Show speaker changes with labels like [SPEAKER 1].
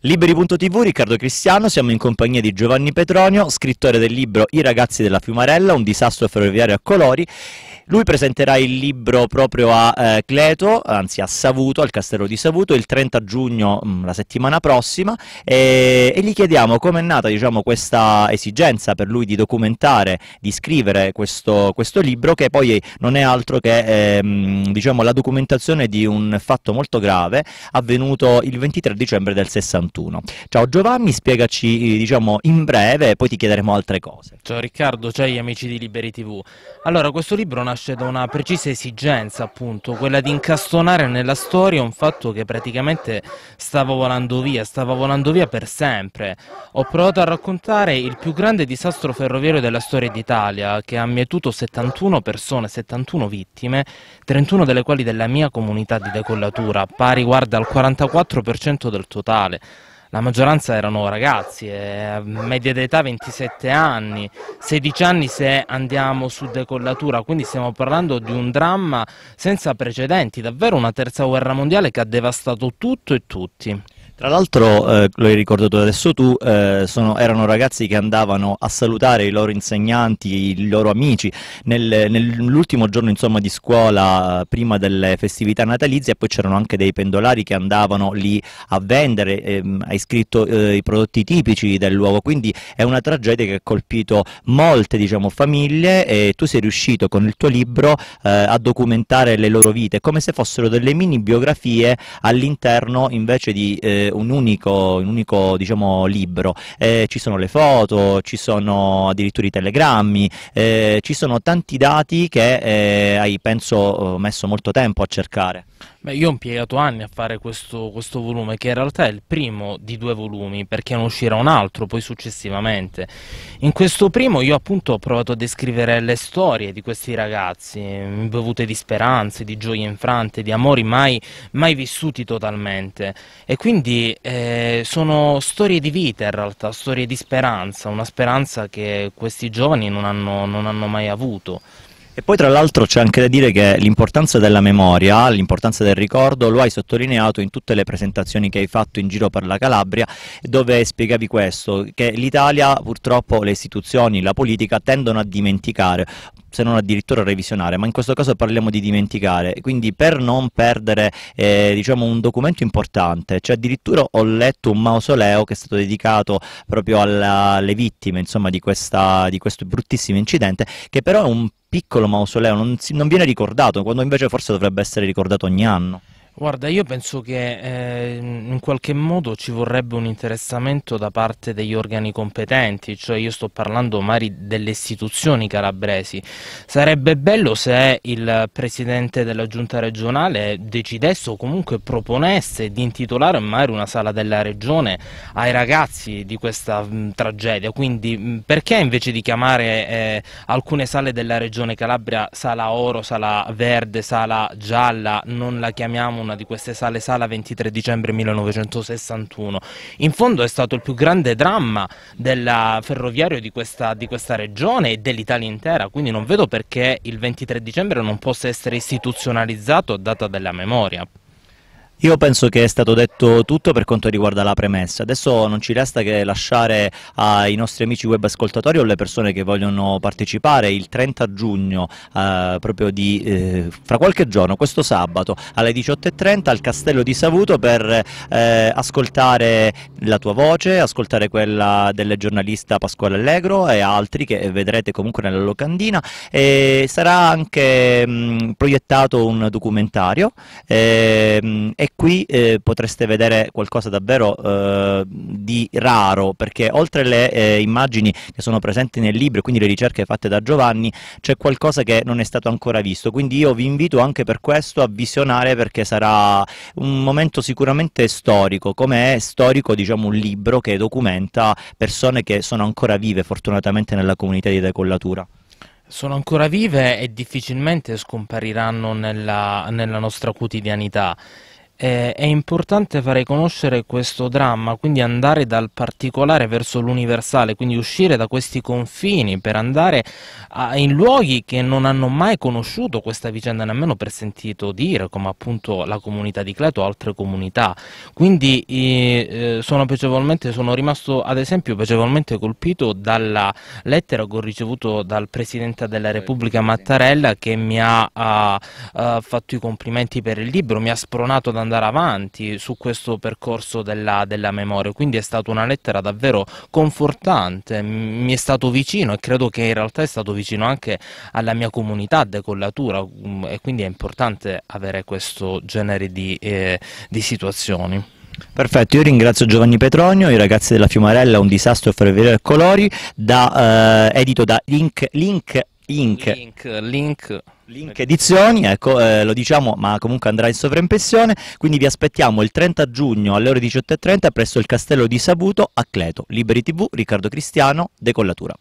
[SPEAKER 1] Liberi.tv, Riccardo Cristiano, siamo in compagnia di Giovanni Petronio, scrittore del libro I ragazzi della Fiumarella, un disastro ferroviario a colori. Lui presenterà il libro proprio a eh, Cleto, anzi a Savuto, al castello di Savuto, il 30 giugno, mh, mm, la settimana prossima, e, e gli chiediamo come è nata diciamo, questa esigenza per lui di documentare, di scrivere questo, questo libro, che poi non è altro che eh, diciamo, la documentazione di un fatto molto grave avvenuto il 23 dicembre del 60. 1941. Ciao Giovanni, spiegaci eh, diciamo in breve e poi ti chiederemo altre cose.
[SPEAKER 2] Ciao Riccardo, ciao agli amici di Liberi TV. Allora, questo libro nasce da una precisa esigenza, appunto, quella di incastonare nella storia un fatto che praticamente stava volando via, stava volando via per sempre. Ho provato a raccontare il più grande disastro ferroviario della storia d'Italia, che ha mietuto 71 persone, 71 vittime, 31 delle quali della mia comunità di decollatura, pari guarda al 44% del totale la maggioranza erano ragazzi, eh, media d'età 27 anni, 16 anni se andiamo su decollatura, quindi stiamo parlando di un dramma senza precedenti, davvero una terza guerra mondiale che ha devastato tutto e tutti.
[SPEAKER 1] Tra l'altro, eh, lo hai ricordato adesso tu, eh, sono, erano ragazzi che andavano a salutare i loro insegnanti, i loro amici, nel, nell'ultimo giorno insomma, di scuola, prima delle festività natalizie, e poi c'erano anche dei pendolari che andavano lì a vendere, ehm, hai scritto eh, i prodotti tipici del luogo, quindi è una tragedia che ha colpito molte diciamo, famiglie e tu sei riuscito con il tuo libro eh, a documentare le loro vite, come se fossero delle mini biografie all'interno invece di eh, un unico, un unico diciamo, libro. Eh, ci sono le foto, ci sono addirittura i telegrammi, eh, ci sono tanti dati che eh, hai penso eh, messo molto tempo a cercare.
[SPEAKER 2] Beh, io ho impiegato anni a fare questo, questo, volume, che in realtà è il primo di due volumi, perché ne uscirà un altro poi successivamente. In questo primo io appunto ho provato a descrivere le storie di questi ragazzi, bevute di speranze, di gioie infrante, di amori mai, mai vissuti totalmente. E quindi eh, sono storie di vita in realtà, storie di speranza, una speranza che questi giovani non hanno, non hanno mai avuto.
[SPEAKER 1] E poi tra l'altro c'è anche da dire che l'importanza della memoria, l'importanza del ricordo lo hai sottolineato in tutte le presentazioni che hai fatto in giro per la Calabria dove spiegavi questo, che l'Italia purtroppo le istituzioni, la politica tendono a dimenticare, se non addirittura revisionare, ma in questo caso parliamo di dimenticare, quindi per non perdere eh, diciamo un documento importante, cioè addirittura ho letto un mausoleo che è stato dedicato proprio alla, alle vittime insomma, di, questa, di questo bruttissimo incidente, che però è un piccolo mausoleo, non, si, non viene ricordato, quando invece forse dovrebbe essere ricordato ogni anno.
[SPEAKER 2] Guarda, io penso che eh, in qualche modo ci vorrebbe un interessamento da parte degli organi competenti, cioè io sto parlando magari delle istituzioni calabresi. Sarebbe bello se il presidente della giunta regionale decidesse o comunque proponesse di intitolare magari una sala della regione ai ragazzi di questa mh, mm, tragedia, quindi mh, mm, perché invece di chiamare eh, alcune sale della regione Calabria sala oro, sala verde, sala gialla, non la chiamiamo una di queste sale, sala 23 dicembre 1961. In fondo è stato il più grande dramma del ferroviario di questa, di questa regione e dell'Italia intera, quindi non vedo perché il 23 dicembre non possa essere istituzionalizzato a data della
[SPEAKER 1] memoria. Io penso che è stato detto tutto per quanto riguarda la premessa, adesso non ci resta che lasciare ai nostri amici web ascoltatori o alle persone che vogliono partecipare il 30 giugno, eh, proprio di, eh, fra qualche giorno, questo sabato alle 18.30 al Castello di Savuto per eh, ascoltare la tua voce, ascoltare quella del giornalista Pasquale Allegro e altri che vedrete comunque nella locandina e sarà anche mh, mm, proiettato un documentario ehm, e qui eh, potreste vedere qualcosa davvero eh, di raro, perché oltre alle eh, immagini che sono presenti nel libro, e quindi le ricerche fatte da Giovanni, c'è qualcosa che non è stato ancora visto. Quindi io vi invito anche per questo a visionare, perché sarà un momento sicuramente storico, come è storico diciamo, un libro che documenta persone che sono ancora vive fortunatamente nella comunità di decollatura
[SPEAKER 2] sono ancora vive e difficilmente scompariranno nella, nella nostra quotidianità eh, è importante fare conoscere questo dramma, quindi andare dal particolare verso l'universale, quindi uscire da questi confini per andare a, in luoghi che non hanno mai conosciuto questa vicenda, nemmeno per sentito dire, come appunto la comunità di Cleto o altre comunità. Quindi eh, sono, sono rimasto ad esempio piacevolmente colpito dalla lettera che ho ricevuto dal Presidente della Repubblica Mattarella che mi ha, ha, ha fatto i complimenti per il libro, mi ha spronato ad andare andare avanti su questo percorso della, della memoria, quindi è stata una lettera davvero confortante, mi è stato vicino e credo che in realtà è stato vicino anche alla mia comunità decollatura mm, e quindi è importante avere questo genere di, eh, di situazioni.
[SPEAKER 1] Perfetto, io ringrazio Giovanni Petronio, i ragazzi della Fiumarella, un disastro ferroviario a colori, da, eh, edito da Link, Link, Link. Link,
[SPEAKER 2] Link.
[SPEAKER 1] Link edizioni, ecco, eh, lo diciamo, ma comunque andrà in sovraimpressione, quindi vi aspettiamo il 30 giugno alle ore 18.30 presso il Castello di Sabuto a Cleto. Liberi TV, Riccardo Cristiano, Decollatura.